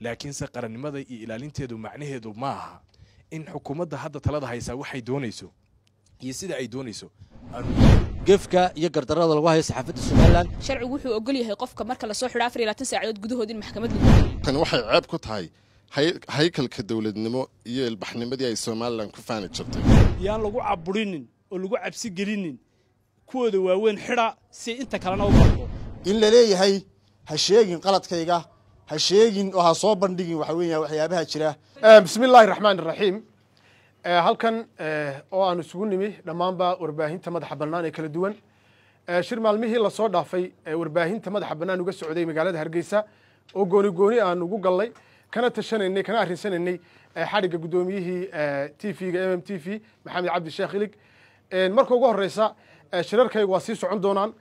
laakiinse qarannimada iyo ilaalinteedu macnaheedu ma aha in xukuumadda hadda talada haysaa waxay doonayso iyo sida ay doonayso gefka iyo gardarada lagu hayo saxaafadda somalilan sharcigu wuxuu ogol yahay qofka marka lasoo xidho afar iyo labaatan saacadood gudahood in maxkamad tan waxay ceeb ku tahay haykalka dowladnimo iyo ilbaxnimadii ay somalilan ku faani jirtay yaan lagu caburinin oo lagu cabsi gelinin kuwooda waaweyn xidha si inta kalena u barko in la leeyahay ha sheegin qaladkayga ha sheegin oo ha soo bandhigin waxa weeya waxyaabaha jira eh, bismi illaahi raxmaan iraxiim eh, halkan eh, oo aan isugu nimi dhammaanba warbaahinta madaxa bannaan ee kala duwan shir maalmihii lasoo dhaafay warbaahinta madaxa bannaan uga socday magaalada hargeysa oo gooni gooni aan ugu gallay kana tashanaynay kana arrisanaynay xadhigga guddoomiyihii t v-ga m m t v maxamed cabdi ilig marka ugu horreysa shirarkayga waa sii socon doonaan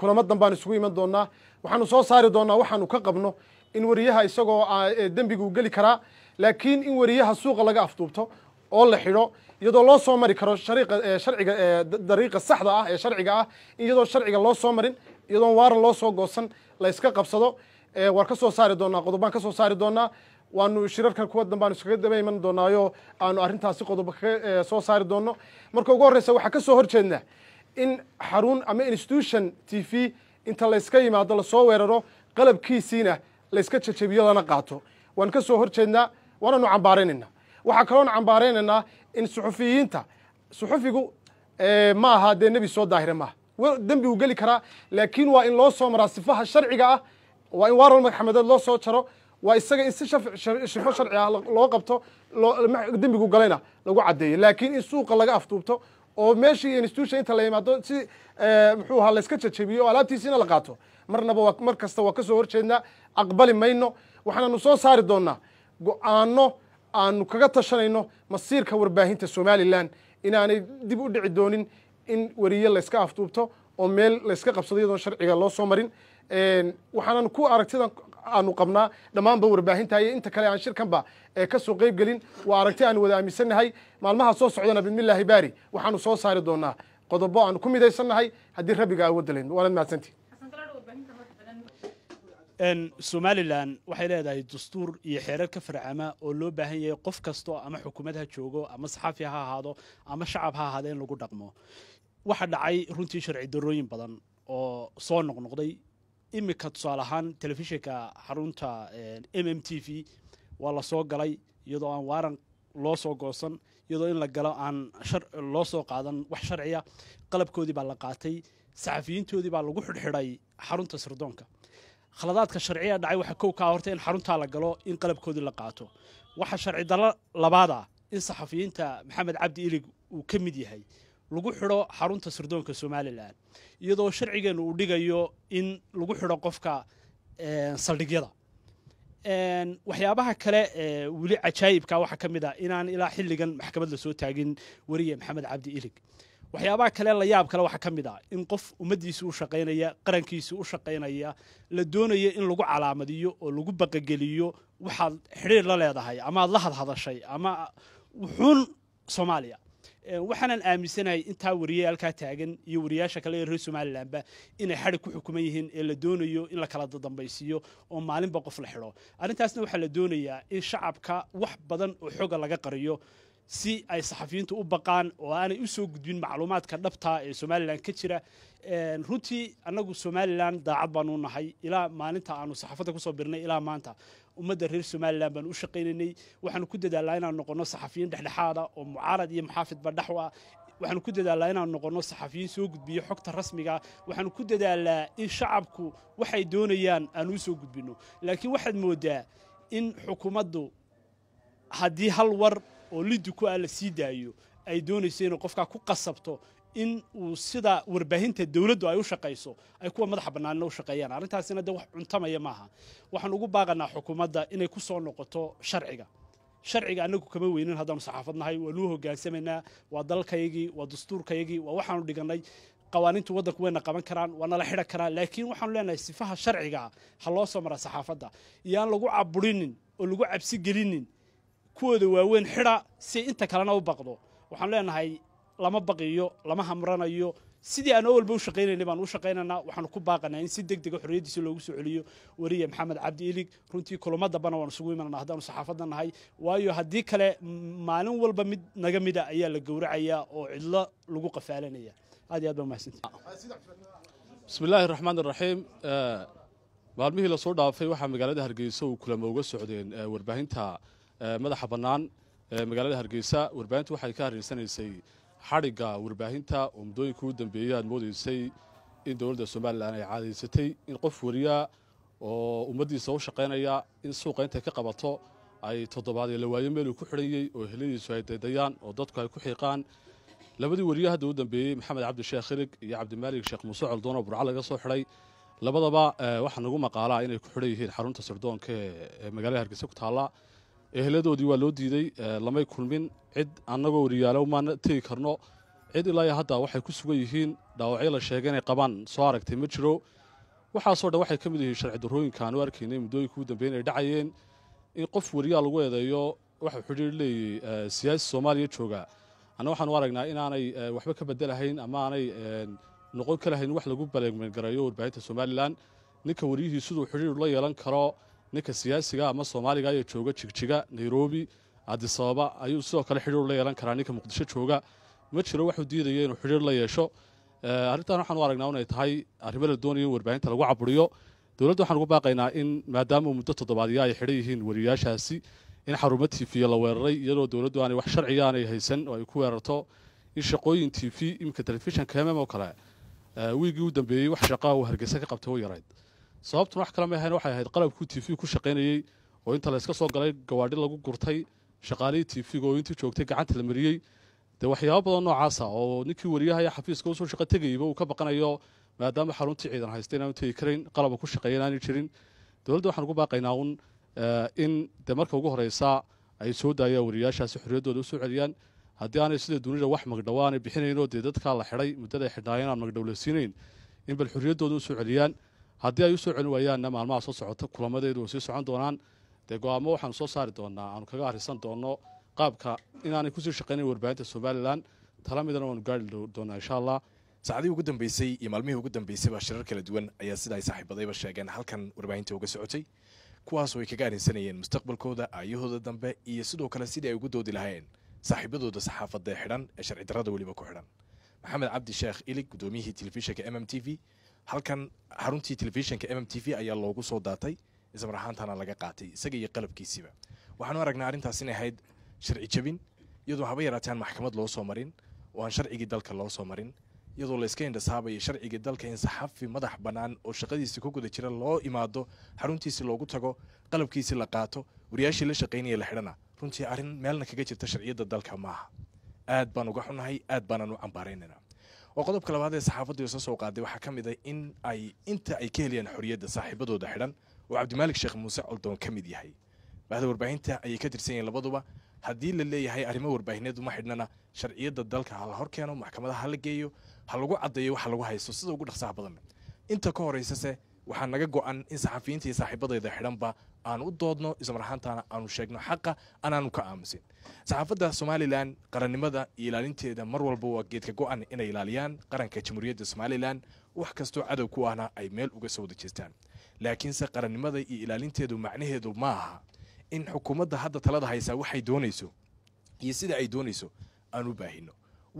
kulamo dan isugu iman doonaa waxaanu soo saari doonaa waxaanu ka qabno in wariyaha isagoo ah, dembigu geli karaa laakiin in wariyaha suuqa laga afduubto oo la xidho iyadoo loo soo mari karo shariiqa sharciga dariiqa saxda ah ee sharciga ah iyadoo sharciga loo soo marin iyadoon waaran loo soo goosan layska qabsado waan ka soo saari doonaa qodobaan ka soo saari doonaa waanu shirarka kuwa dambe iskaga daba iman doonaayo aanu arrintaasi qodoba ka soo saari doonno marka ugu horreysa waxaa ka soo hor jeednaa in xarun ama institution t v inta layska yimaado lasoo weeraro qalabkiisiina layska jajabiyadana qaato waan ka soo hor jeednaa waananu cambaaraynaynaa waxaa kaloon cambaaraynaynaa in suxufiyiinta suxufigu ma aha dee nebi soo daahira maaha dembi uu geli karaa laakiin waa in loo soo maraa sifaha sharciga ah waa in waaral maxamedeed loo soo jaro waa isaga in si shifo sharci ah loo qabto dembigu galayna lagu caddeeyo laakiin in suuqa laga afduubto oo meeshii institution inta la yimaado si muxuu ahaa layska jajabiyo oo alaabtiisiina la qaato marnaba mar kasta waa kasoo horjeednaa aqbali mayno waxaananu soo saari doonnaa go'aano aanu kaga tashanayno masiirka warbaahinta somalilan inaanay dib u dhici doonin in weriye layska afduubto oo meel layska qabsado iyadoon sharciga loo soo marin waxaanan ku aragtidan aanu qabnaa dhammaanba warbaahinta iyo inta kale aan shirkanba ka soo qayb gelin waa aragti aanu wada aaminsannahay maalmaha soo socdana bidnillaahi baari waxaanu soo saari doonaa qodobo aanu ku midaysannahay haddii rabbiga awoodda layn waanad mahadsantihin somalilan waxay leedahay dastuur iyo xeerar ka farcama oo loo baahan yahay qof kasto ama xukuumad ha joogo ama saxaafi ha ahaado ama shacab ha ahaado in lagu dhaqmo waxaa dhacay runtii sharci darooyin badan oo soo noqnoqday iminka tusaale ahaan telefishinka xarunta eh, m m t v waa lasoo galay iyadoo aan waaran loo soo goosan iyadoo in la galo aan loo soo qaadan wax sharciya qalabkoodii baa la qaatay saxafiyiintoodii baa lagu xidhxidhay xarunta sirdoonka khaladaadka sharciga dhacay waxaa kow kaa horta in xaruntaa la galo in qalabkoodii la qaato waxaa sharci darro labaad in saxafiyiinta maxamed cabdi ilig uu ka mid yahay lagu xidho xarunta sirdoonka somalilan iyadoo sharcigeennu uu dhigayo in lagu xidho qofka saldhigyada waxyaabaha kale ee weli cajaayibka waxaa ka mid a ah inaan ilaa xilligan maxkamad la soo taagin weriye maxamed cabdi ilig waxyaabaha kale la yaab kale waxaa ka mid ah in qof ummaddiisu u shaqaynaya qarankiisa u shaqaynaya la doonayo in lagu calaamadiyo oo lagu baqageliyo waxaad xidhiir la leedahay ama aad la hadhadashay ama wuxuun soomaaliya waxaanaan aaminsanahay intaa wariyey halkaa taagan iyo wariyaasha kale ee reer somalilanba inay xadhig ku xukuman yihiin ee la doonayo in la kala dadambaysiiyo oo maalinba qof la xidho arrintaasna waxaa la doonayaa in shacabka wax badan oo xoga laga qariyo si ay saxafiyiinta u baqaan oo aanay u soo gudbin macluumaadka dhabta ee somalilan ka jira runtii annagu somalilan daacad baanu nahay ilaa maalinta aanu saxaafadda kusoo birnay ilaa maanta ummadda reer somalilan baanu u shaqaynaynay waxaanu ku dadaalaa inaanu noqonno saxafiyiin dhexdhexaada oo mucaarad iyo muxaafidba dhex u ah waxaanu ku dadaalaa inaanu noqonno saxafiyiin soo gudbiyo xogta rasmiga waxaanu ku dadaalaa in shacabku waxay doonayaan aanu u soo laakiin waxaad moodaa in xukuumaddu haddii hal war oo liddi ku ah la sii daayo ay doonayso inuu qofkaa ku qasabto in uu sida warbaahinta dawladdu ay u shaqayso ay kuwa madaxa bannaanina u shaqeeyaan arrintaasina dee wax cuntamaya maaha waxaan ugu baaqanaa xukuumadda inay ku soo noqoto sharciga sharciga anagu kama weynin haddaanu saxaafad waa nuu hogaansamaynaa waa dalkayagii waa dastuurkayagii waa waxaanu dhiganay qawaanintu waddanku wayna qaban karaan waana la xidhan karaan laakiin waxaanu leenahay sifaha sharcigaa ha loo soo mara saxaafadda iyo aan lagu caburinin oo lagu cabsi kuwooda waaweyn xidha si inta kalena u baqdo waxaan leenahay lama baqiyo lama hamranayo sidii aan oo walba u shaqaynayna baan u shaqaynaynaa waxaanu ku baaqanaa in si deg dega ah xorriyaddiisa loogu soo celiyo wariye maxamed cabdi ilig runtii kulamo waan isugu imananaa haddaanu saxaafadda nahay waayo haddii kale maalin walba mid naga mida ayaa la gowracayaa oo cidlo lagu qafaalanaya aad iyo aad baa mahadsantii bismillaahi araxmaan araxiim maalmihii lasoo dhaafay waxaa magaalada hargeysa uu kulamo uga socdeen warbaahinta Eh, madaxa bannaan ee eh, magaalada hargeysa warbaahintu waxay ka hareysanaysay xadhigga warbaahinta oo muddooyinka u dambeeyay aad moodaysay in dowladda somalilan ay caadaysatay in qof wariya oo ummaddiisa u shaqaynaya in suuqa intay ka qabato ay toddobaadee la waayo meeluu ku xidhanyey oo heladiisu ay daydayaan oo dadku ay ku xiiqaan labadii wariye hadda u dambeeyey maxamed cabdisheekh hirig iyo cabdimaalik sheekh muuse coldoon oo burca laga soo xidhay labadaba eh, waxaa nagu maqaalaa inay ku xidhan yihiin xarunta sirdoonka ee magaalada hargeysa ku taalla eheladoodii waa loo diiday eh, lamay kulmin cid annagoo weriyaalo maana tegi karno cid ilaa hadda waxay ku sugan yihiin dhaawacyo la sheegay inay qabaan soo aragtay ma jiro waxaasoo dhan waxay ka mid yihiin sharci darrooyinka aanu arkaynay muddooyinkuu dambeyn ay dhacayeen in qof weriyaa lagu eedeeyo waxa xidhiir leeyey eh, siyaasi soomaaliya jooga anna waxaanu aragnaa inaanay eh, waxba ka bedelahayn ama aanay noqon ka lahayn wax lagu baleegmeen warbaahinta somalilan ninka weriyihii siduu xidhiir la yeelan karo ninka siyaasiga ama soomaaliga ee jooga jigjiga nairobi adisababa ayuu sidoo kale xidhiir la yeelan karaa ninka muqdisho jooga ma jiro waxuu diidaya inuu xidhiir la yeesho eh, arrintan waxaan u aragnaa inay tahay arrimo la doonayo in warbaahinta lagu caburiyo dowladda waxaan ugu baaqaynaa in maadaama muddo toddobaadya ay xidhan yihiin wariyaashaasi in xarumo tifiya la weeraray iyadoo dowladdu aanay wax sharciga aanay haysan oo ay ku weerarto in shaqooyin tv iminka telefishanka mm oo kale eh, wiigii u dambeeyey wax shaqaa uu hargeysa ka qabta u yarayd sababtun wax kale ma ahayn waxay ahayd qalabkuu t v ku shaqaynayey oo inta la soo galay gawaadhi lagu gurtay shaqaalihii t v-ga oo intii joogtay gacanta la mariyey dee waxyaaba badan noocaasa ah oo ninkii wariyahaya xafiiska usoo shaqo tegayeyba uu ka baqanayo maadaama xaruntii ciidan haysta inaanu tegi karayn qalaba ku shaqeeya inaanay jirin dowladda waxaan ugu baaqaynaa uun eh, in dee marka ugu horeysa ay soo daayaan wariyayaashaasi xorriyaddooda usoo celiyaan haddii aanay sida dunida wax magdhowo aanay bixinayn oo dee dadkaa la xidhay muddada ay aan magdhow la siinayn in bal xorriyaddooda usoo celiyaan haddii ay u soo celin waayaanna maalmaha soo socota kulamadeedu way sii socon doonaan dee go-aamo waxaanu soo saari doonaa aanu kaga arisan doono qaabka inaanay kusii shaqaynayn warbaahinta somalilan tala midana waanu gaari doonaa insha allah saacadihii ugu dambeysay iyo maalmihii ugu dambeysayba shirar kala duwan ayaa sida ay saaxiibadayba sheegeen halkan warbaahinta uga socotay kuwaasoo ay kaga arinsanayeen mustaqbalkooda aayahooda dambe iyo sidoo kale sidii ay ugu doodi lahaayeen saaxiibadooda saxaafadee xidhan ee sharci darrada weliba ku xidhan maxamed cabdi sheekh ilig gudoomiyihii telefishinka m m t v halkan xaruntii telefishinka mm t v ayaa loogu soo daatay ismar ahaantana laga qaatay isaga iyo qalabkiisiiba waxaanu aragnaa arrintaas inay ahayd sharci jabin iyadoo haba yaraatay aan maxkamad loo soo marin oo aan sharcigii dalka loo soo marin iyadoo layska indhasaabaya sharcigii dalka in saxafi madax bannaan oo shaqadiisi ku guda jira loo imaado xaruntiisi loogu tago qalabkiisi la qaato wariyaashii la shaqaynaya la xidhana runtii arrin meelna kaga jirta sharciyadda dalka maaha aad baan uga xunnahay aad baanaan u cambaaraynaynaa oo qodobka labaad ee saxaafaddu iisoo soo qaaday waxaa ka mid ah in ay inta ay ka heliyaan xorriyadda saaxiibadooda xidhan oo cabdimaalik sheekh muuse coldoon ka mid yahay bahda warbaahinta ayay ka tirsan yahiin labaduba haddii la leeyahay arrimo warbaahineed uma xidhnana sharciyadda dalka ha la hor keeno maxkamadaha ha la geeyo ha lagu caddeeyo waxa lagu haysto sida ugu dhaqsaha badan inta ka horaysase waxaa naga go'an in saxafiyiinta iyo saaxiibadeyda xidhanba aan u doodno islamarxaantaana aanu sheegno xaqa anaanu ka aamusin saxaafadda somalilan qarannimada iyo ilaalinteeda mar walba waa geedka go-an inay ilaaliyaan qaranka jamhuuriyadda somalilan wax kastoo cadow ku ahna ay meel uga soo wada wadejeestaan laakiinse qarannimada iyo ilaalinteedu macnaheedu ma aha in xukuumadda hadda talada haysaa waxay doonayso iyo sida ay doonayso aanu u baahino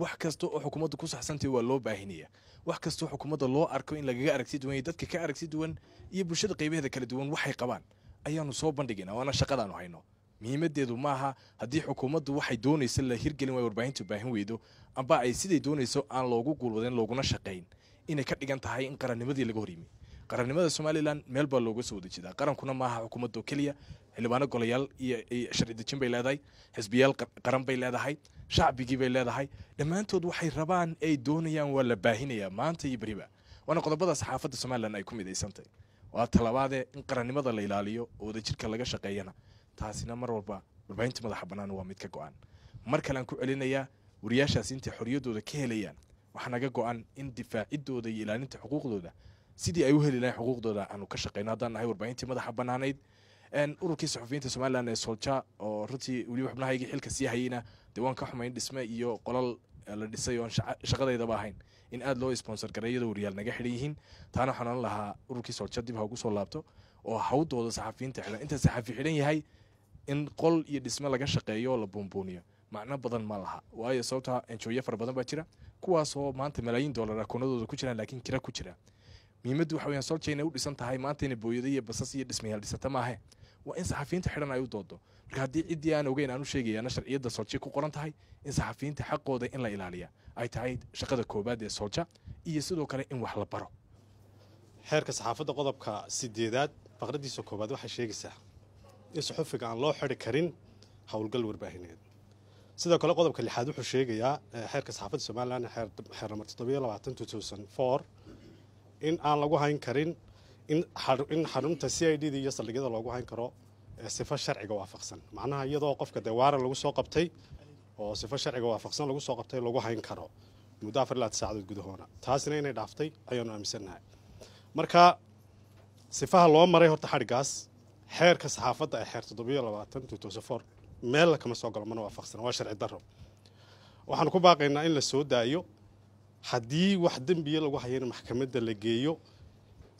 wax kasta oo xukuumadda ku saxsantay waa loo baahinaya wax kastoo xukuumadda loo arko in lagaga aragti duwan iyo dadka ka aragti duwan iyo bulshada qaybaheeda kala duwan waxay qabaan ayaanu soo bandhigayna waana shaqadaanu hayno muhiimadeedu maaha haddii xukuumaddu waxay doonaysa la hirgelin waay warbaahintu baahin weydo amba ay siday doonayso aan loogu guulwadeen looguna shaqayn inay ka dhigan tahay in qarannimadii laga horyimi qarannimada somalilan meel baa looga soo wada jeedaa qarankuna maaha xukuumadda oo keliya xildhibaano golayaal iyo sharci bay leedahay xisbiyaal qaran bay leedahay shacbigii bay leedahay dhammaantood waxay rabaan ay doonayaan waa la baahinayaa maanta iyo beriba waana qodobada saxaafadda somalilan ay ku midaysantahy waa talabaadee in qarannimada la ilaaliyo oo wadajirka laga shaqeeyana taasina mar walba warbaahinta madaxa bannaan waa mid ka go-an mar aan ku celinayaa wariyaashaas intay xorriyadooda ka helayaan waxaa naga go-an in difaaciddooda iyo ilaalinta xuquuqdooda sidii ay u heli lahayn xuquuqdooda aanu ka shaqeyno haddaan nahay warbaahintii madaxa bannaanayd ururkii saxufiyiinta somalilan ee solja oo runtii weliba xubnahaygii xilka sii hayeyna dee ka xumayn dhisme iyo qolal la dhisay oon shaqadaydaba ahayn in aada loo sponsor garay iyadoo wariyaal naga xidhan yihiin taana waxaan oran lahaa ururkiis holja dib ha soo laabto oo hawdooda saxafiyiinta xidhan inta saxafi xidhan yahay in qol iyo dhisme laga shaqeeyo oo la buunbuuniyo macno badan ma laha waayo sababta enjooye fara badan baa jira kuwaasoo maanta malaayiin dollar akoonadooda ah ku jiraan laakiin kira ku jira muhiimaddu waxa weyaan solja inay u dhisan tahay maanta inay booyada iyo basas iyo dhismayaal dhisata maahe waa in saxafiyiinta xidhan ay u doodo marka haddii ciddii aan ogeyn aanu sheegayaana sharciyadda sooja ku qoran tahay in saxafiyiinta xaqooda in la ilaaliya ay tahay shaqada koobaad ee sooja iyo sidoo kale in wax la baro xeerka saxaafadda qodobka sideedaad faqradiisa koobaad waxay sheegaysaa in suxufiga aan loo xiri karin howlgal warbaahineed sidoo kale qodobka lixaad wuxuu sheegayaa eh, xeerka saxaafadda somalilan xeer namar toddobiyo labaatan two thousand four in aan lagu hayn karin in xarunta c i d d iyo saldhigyada loogu hayn karo sifo sharciga waafaqsan macnaha iyadoo qofka dee lagu soo qabtay oo sifo sharciga waafaqsan lagu soo qabtay lagu hayn karo muddo afar ilaad saacadood gudahoona taasina inay dhaaftay ayaanu aaminsannahay marka sifaha loo maray horta xadhigaas xeerka saxaafadda ee xeer toddobiyo labaatan tutosafor meel kama soo galo mana waafaqsana waa sharci darro waxaanu ku baaqaynaa in la soo daayo haddii wax dembiya lagu hayana maxkamadda la geeyo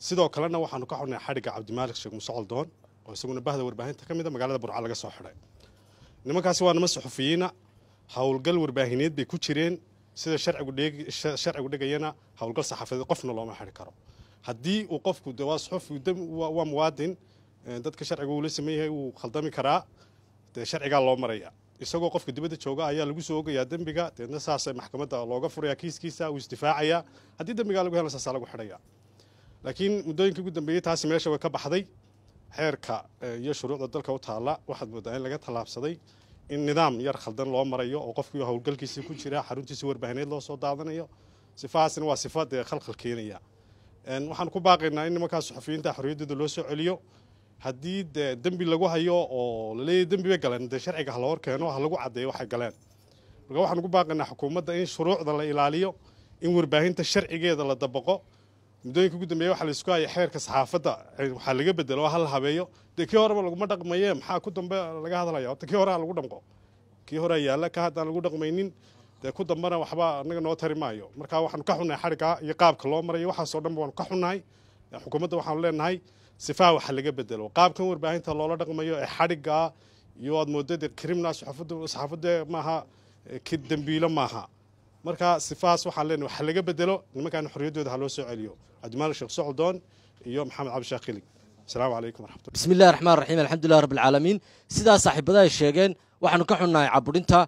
sidoo kalena waxaanu ka xunay xadhigga cabdimaalig sheeg musocol doon oo isaguna bahda warbaahinta ka mida ah magaalada burca laga soo xidhay nimankaasi waa niman suxufiyiina ah. howlgal warbaahineed bay ku jireen sida sharcigu dhigayana howlgal saxaafadeed qofna looma xidhi karo haddii uu qofku waa suxufi muwaadin dadka sharciga uula sameynyahay wuu khaldami karaa dee sharcigaa loo maraya isagoo qofka dibadda jooga ayaa lagu soo ogayaa dembiga deedna saasa maxkamadda looga furaya kiiskiisa uu isdifaacayaa haddii dembigaa lagu helna saasa lagu xidhaya laakiin muddooyinkii ugu dambeeyey taasi meesha way ka baxday xeerka eh, iyo shuruucda dalka u taalla waxaad moodaa in laga tallaabsaday in nidaam yar khaldan loo marayo oo qofkii howlgalkiisii ku jira xaruntiisi warbaahineed loo soo daadanayo sifahaasna waa sifa dee khalkhal keenaya waxaan ku baaqaynaa in nimankaa suxufiyiinta xorriyaddooda loo soo celiyo haddii dee dembi lagu hayo oo laleeyahy dembi bay galeen dee sharciga ha loo keeno ha lagu caddeeyo waxay galeen marka waxaan ku baaqaynaa xukuumadda in shuruucda la ilaaliyo in warbaahinta sharcigeeda la dabaqo muddooyinka ugu dambeeya waxa laysku haya xeerka saxaafadda waxaa laga bedelo oo hala habeeyo dee kii horeba laguma dhaqmaye maxaa ku dambe laga hadlaya horta kii horea lagu dhanqo kii horea yaalla ka haddaan lagu dhaqmaynin dee ku dambena waxba anaga noo tari maayo marka waxaanu ka xunnahay xadhigga iyo qaabka loo marayo waxaasoo dhanba waanu ka xunnahay xukuumadda waxaanu leenahay sifaa waxa laga bedelo qaabkan warbaahinta loola dhaqmayo ee xadhiggaa iyo aad moodade criminal saxaafadda maaha dembiilo maaha marka sifahaas waxaan leenahay wax laga bedelo nimankaana xorriyaddooda ha loo soo celiyo ajmaal sheekh socdoon iyo maxamed cabdishaaq hilig asalaamu calaykum waraxmatulah bismillahi raxmaan raxiim alxamdulilah rabbilcaalamiin sidaa ay sheegeen waxaanu ka xunnahay cabudhinta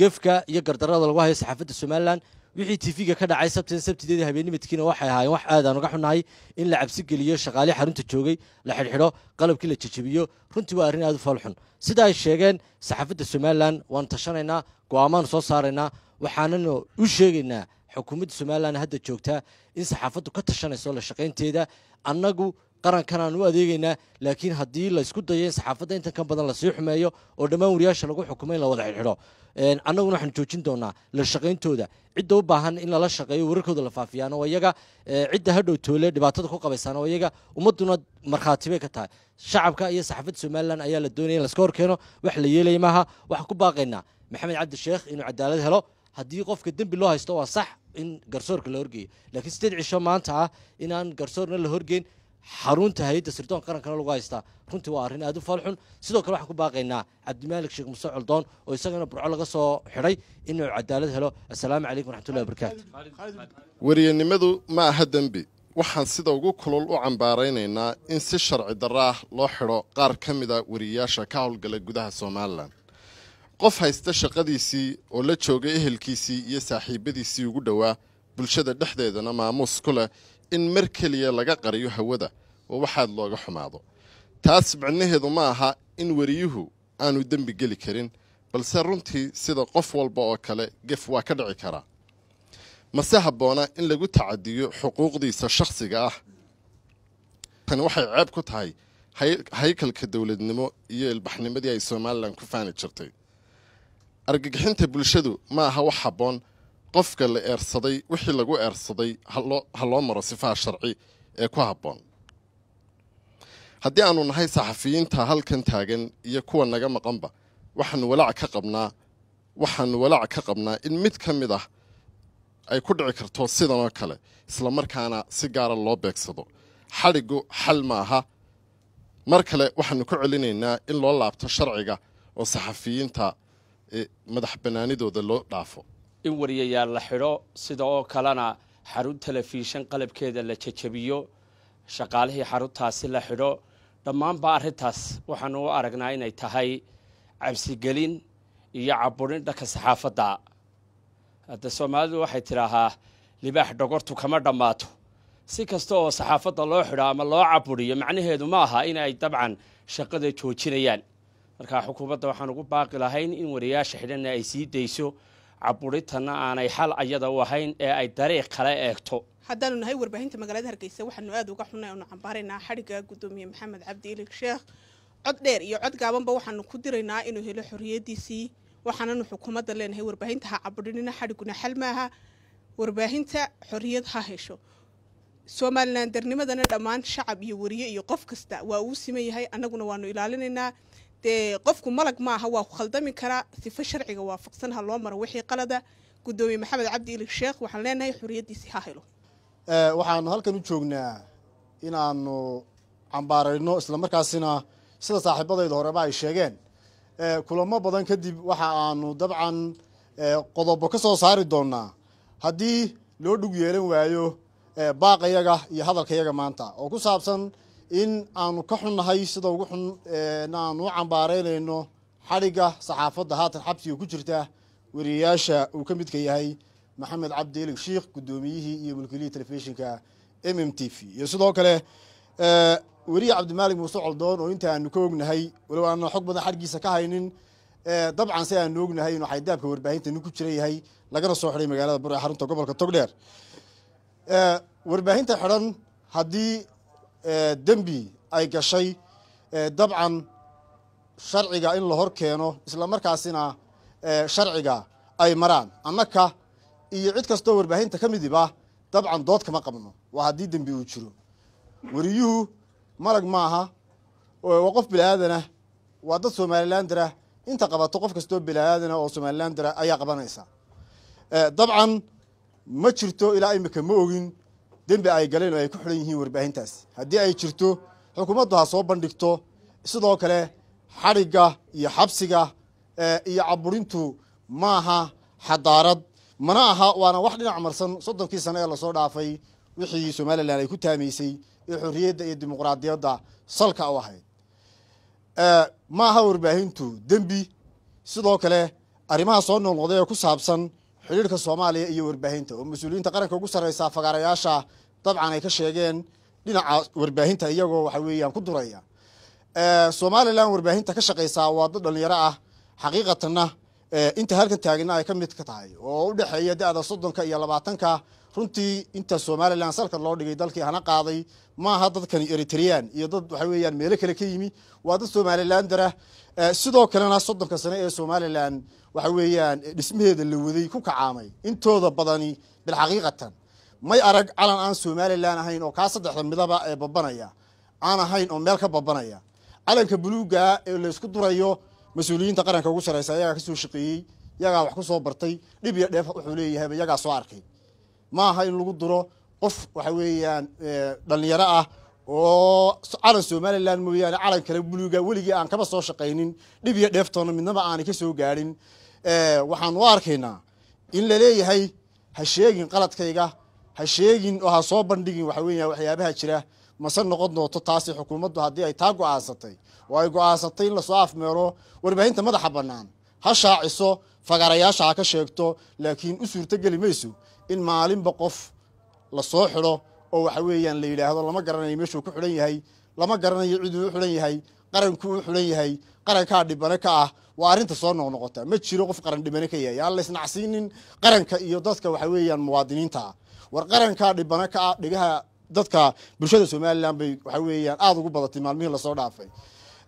gefka iyo gardarrada lagu hayo saxaafadda somalilan wixii tv-ga ka dhacay sabtida sabtideeda habeenimadkiina waxay ahaayeen wax aadaan uga xunahay in la cabsi geliyo shaqaale xarunta joogay la xidhxidho qalabkii la jejebiyo runtii waa arrin aad u foolxun sida ay sheegeen saxaafadda somalilan waan tashanaynaa go'aamaan soo saaraynaa waxaananu u sheegaynaa xukuumadda somalilan hadda joogtaa in saxaafaddu ka tashanayso la shaqaynteeda annagu qarankan aan u adeegaynaa laakiin haddii laysku dayo in saxaafadda intan ka badan lasii xumeeyo oo dhammaan wariyaasha lagu xukumo in la wada xidxidho annaguna waxaanu joojin doonaa la shaqayntooda cidda u baahan in lala shaqeeyo wararkooda la faafiyaano oo iyaga cidda hadhow toole dhibaatada ku qabaysaano oo iyaga ummadduna markhaati bay ka tahay shacabka iyo saxaafadda somalilan ayaa la doonaya in laska horkeeno wax la yeelaya maaha waxaan ku baaqaynaa maxamed cabdi inuu cadaalad helo haddii qofka dembi loo haysto waa sax in garsoorka la horgeeyo laakiin sideed cisho maanta ah inaan garsoorna la horgeyn xarunta hay-adda sirdoonka qarankana lagu haystaa runtii waa arrin aada u falxun sidoo kale waxaan ku baaqaynaa cabdimaalig sheekh muuse coldoon oo isagana burco laga soo xidhay inuu cadaalad helo assalaamu calaykum waraxmatullahi wabarakaatu wariyanimadu ma aha dembi waxaan sida ugu kulul u cambaaraynaynaa in si sharci darraah loo xidho qaar ka mid a ah wariyayaasha ka howlgala gudaha somalilan qof haysta shaqadiisii oo la joogay ehelkiisii iyo saaxiibadiisii ugu dhowaa bulshada dhexdeedana maamuus ku leh in mar keliya laga qariyo hawada oo waxaad looga xumaado taas micnaheedu ma aha in weriyuhu aanu dembi geli karin balse runtii sida qof walba oo kale gef waa ka dhici karaa mase habboona in lagu tacadiyo xuquuqdiisa shakhsiga ah tani waxay ceeb ku tahay haykalka dowladnimo iyo ilbaxnimadii ay somalilan ku faani jirtay argagixinta bulshadu ma aha wax habboon qofka la eersaday wixii lagu eersaday ha loo maro sifaha sharci ee ku habboon haddii aanu nahay saxafiyiinta halkan taagan iyo kuwa naga maqanba waxaanu walaac ka qabnaa waxaanu walaac ka qabnaa in mid ka mid ah ay ku dhici karto sidanoo kale islamarkaana si gaara loo beegsado xadhigu xal ma aha mar kale waxaanu ku celinaynaa in loo laabto sharciga oo saxafiyiinta madax bannaanidooda loo dhaafo in wariyayaal la xidho sida oo kalena xarun telefishan qalabkeeda la jajabiyo shaqaalihii xaruntaasi la xidho dhammaanba arrintaas waxaanu u aragnaa inay tahay cabsigelin iyo caburin dhanka saxaafadda hadde soomaalidu waxay tidhaahaa libaax dhogortu kama dhammaato si kasta oo saxaafadda loo xidho ama loo caburiyo macnaheedu ma aha in ay dabcan shaqada joojinayaan markaa xukuumadda waxaan ugu baaqi lahayn in wariyaasha xidhanna ay sii dayso caburitanna aanay xal ayada u ahayn ee ay dariiq kale eegto haddaanu nahay warbaahinta magaalada hargeysa waxaanu aad uga xunay oonu cambaaraynaa xadhigga guddoomiye maxamed cabdi ilig sheekh cod dheer iyo cod gaabanba waxaanu ku diraynaa inuu helo xorriyadiisii waxaananu xukuumadda leenahay warbaahinta ha caburinina xadhigguna xal maaha warbaahinta xorriyad ha hesho somalilan darnimadana dhammaan shacab iyo wariye iyo qof kasta waa uu siman yahay annaguna waanu ilaalinaynaa dee qofku malag maaha waa ku khaldami karaa sifo sharciga waafaqsan ha loo maro wixii qalada guddoomiye maxamed cabdi ilig sheekh waxaan leenahay xorriyaddiisii ha helo eh, waxaanu halkan u joognaa inaanu cambaarayno islamarkaasina sida saaxiibadayda horeba ay sheegeen eh, kulamo badan kadib waxa aanu dabcan eh, qodobo ka soo saari doonaa haddii loo dhug yeelan waayo baaqiyaga iyo hadalkayaga maanta oo ku saabsan in aanu ka xunnahay sida ugu xun eh, aanu u cambaaraynayno xadhigga saxaafadda haatan xabsiga ku jirta weriyayaasha uu ka midka yahay maxamed cabdielig elig sheikh guddoomiyihii iyo mulkiilihii telefishinka m m t v iyo sidoo kale eh, weriya cabdimaalik muuse coldoon oo inta aanu ka ognahay walow aanan xog badan xadgiisa ka haynin eh, dabcan si aanu ognahay inuu xaydaabka warbaahinta ku jira yahay lagana soo xiday magaalada bur xarunta gobolka togdheer warbaahinta xidhan haddii dembi ay gashay dabcan sharciga in la hor keeno isla markaasina sharciga ay maraan annaka iyo cid kastoo warbaahinta ka midiba dabcan dood kama qabno waa haddii dembi uu jiro weriyuhu malag maaha waa qof bilaaadana waa dad somalilandera inta qabato qof kastoo bilaaadana oo somalilandira ayaa qabanaysa dabcan ma jirto ilaa imika ma ogin dembi ay galeen oo ay ku xidhan yihiin warbaahintaas haddii ay jirto xukuumaddu ha soo bandhigto sidoo kale xadhigga iyo xabsiga eh, iyo caburintu maaha xadaarad mana aha waana wax dhinac marsan soddonkii sane ee lasoo dhaafay wixii somalilan ay ku taamaysay ee xorriyadda iyo dimuqraadiyadda salka u ahayd eh, maaha warbaahintu dembi sidoo kale arrimaha soo noqnoqda ee ku saabsan xidhiirka soomaaliya iyo warbaahinta oo mas-uuliyiinta qaranka ugu sarreysaa fagaarayaasha dabcan ay ka sheegeen dhinaca warbaahinta iyagoo waxa weeyaan ku duraya somalilan warbaahinta ka shaqeysaa waa dad dhallinyaro ah xaqiiqatanna inta halkan taagina ay ka mid ka tahay oo u dhexeeya da-da soddonka iyo labaatanka runtii inta somalilan salka loo dhigay dalkii hana qaaday maaha dadkani eritrian iyo dad waxa weeyaan meelo kale ka yimi waa dad somalilandarah eh, sidoo kalena soddonka sane ee somalilan waxa weeyaan eh, dhismaheeda la waday ku kacaamay intooda badani bilxaqiiqatan may arag calan aan somalilan ahayn oo kaa saddexda midaba ee babanaya aan ahayn oo meel ka babanaya calanka buluugaa ee laysku durayo mas-uuliyiinta qaranka ugu saraysa yagaa kasoo shaqeeyey yagaa wax kusoo bartay dhib iyo dheef wuxuu leeyahayba yagaa soo arkay ma aha in lagu duro qof waxa weeyaan dhallinyaro ah oo calan somalilan mooyaane calan kale buluga weligii aan kaba soo shaqaynin dhib iyo dheeftoona midnaba aanay ka soo gaadhin waxaan u arkaynaa in laleeyahay ha sheegin qaladkayga ha sheegin oo ha soo bandhigin waxa weeya waxyaabaha jira mase noqon doonto taasi xukuumaddu haddii ay taa go-aansatay oo ay go-aansatay in lasoo afmeelo warbaahinta madaxa bannaan ha shaaciso fagaarayaasha ha ka sheegto laakiin u suurtogeli mayso in maalinba qof la soo xidho oo waxa weeyaan la yidhaahdo lama garanayo meeshuu ku xidhan yahay lama garanayo ciduu u xidhan yahay qarankuu u xidhan yahay qarankaa dhibane ka ah waa arrinta soo noqnoqota ma jiro qof qaran dhibane ka yahay aan laysnacsiinin qaranka iyo dadka waxa weeyaan muwaadiniintaa ah. war qarankaa dhibane ka ah dhigaha dadka bulshada somalilan bay waxa weeyaan aada ugu badatay maalmihii lasoo dhaafay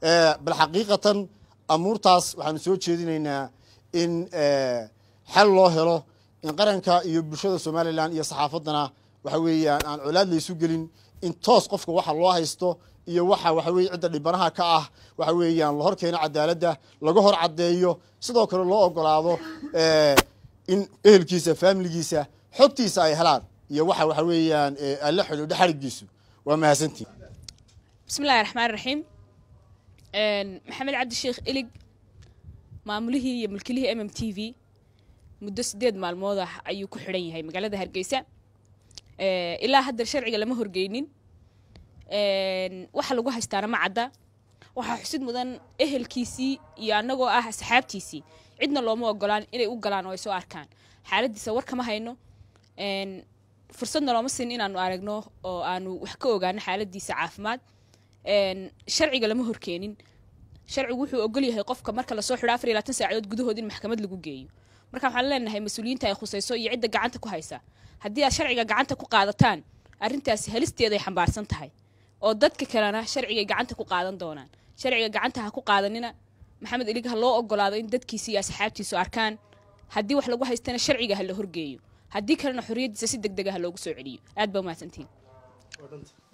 eh, bal xaqiiqatan amuurtaas waxaanu soo jeedinaynaa in eh, xal loo helo in qaranka iyo bulshada somalilan iyo saxaafadana waxa weeyaan aan colaad laysu gelin in toos qofka waxa loo haysto iyo waxa waxa weye cidda dhibanaha ka ah waxa weeyaan lahor keeno cadaaladda laga hor caddeeyo sidoo kale loo ogolaado eh, in ehelkiisa faamiligiisa xogtiisa ay helaan iyo waxa waxa weeyaan eh, ala xidhiidho xarigiisu waa mahadsantihin bismillahi raxmaan raxiim maxamed cabdisheekh ilig maamulihii iyo mulkilihii mm t v muddo sideed maalmood ah ayuu ku xidhan yahay magaalada hargeysa eh, ilaa hadda sharciga lama horgeynin eh, waxa lagu haystaana ma cadda waxaa xusid mudan ehelkiisii iyo annagoo ah asxaabtiisii cidna looma ogolaan inay u galaan oo ay soo arkaan xaaladiisa war kama hayno eh, fursadna looma siin inaanu aragno oo aanu wax ka ogaano xaaladiisa caafimaad sharciga lama horkeenin sharcigu wuxuu ogolyahay qofka marka lasoo xidho afar iyo labaatan saacadood gudahood in maxkamad lagu geeyo marka waxaan leenahay mas-uuliyiinta ay khusayso iyo cidda gacanta ku haysa haddii aad sharciga gacanta ku qaadataan arrintaasi halisteeday xambaarsan tahay oo dadka kalena sharcigay gacanta ku qaadan doonaan sharciga gacanta ha ku qaadanina maxamed eliga ha loo ogolaado in dadkiisa iyo asxaabtiisu arkaan haddii wax lagu haystana sharciga ha la horgeeyo haddii kalena xorriyaddiisa si deg dega ah ha loogu soo celiyo aad baa umahadsantihiin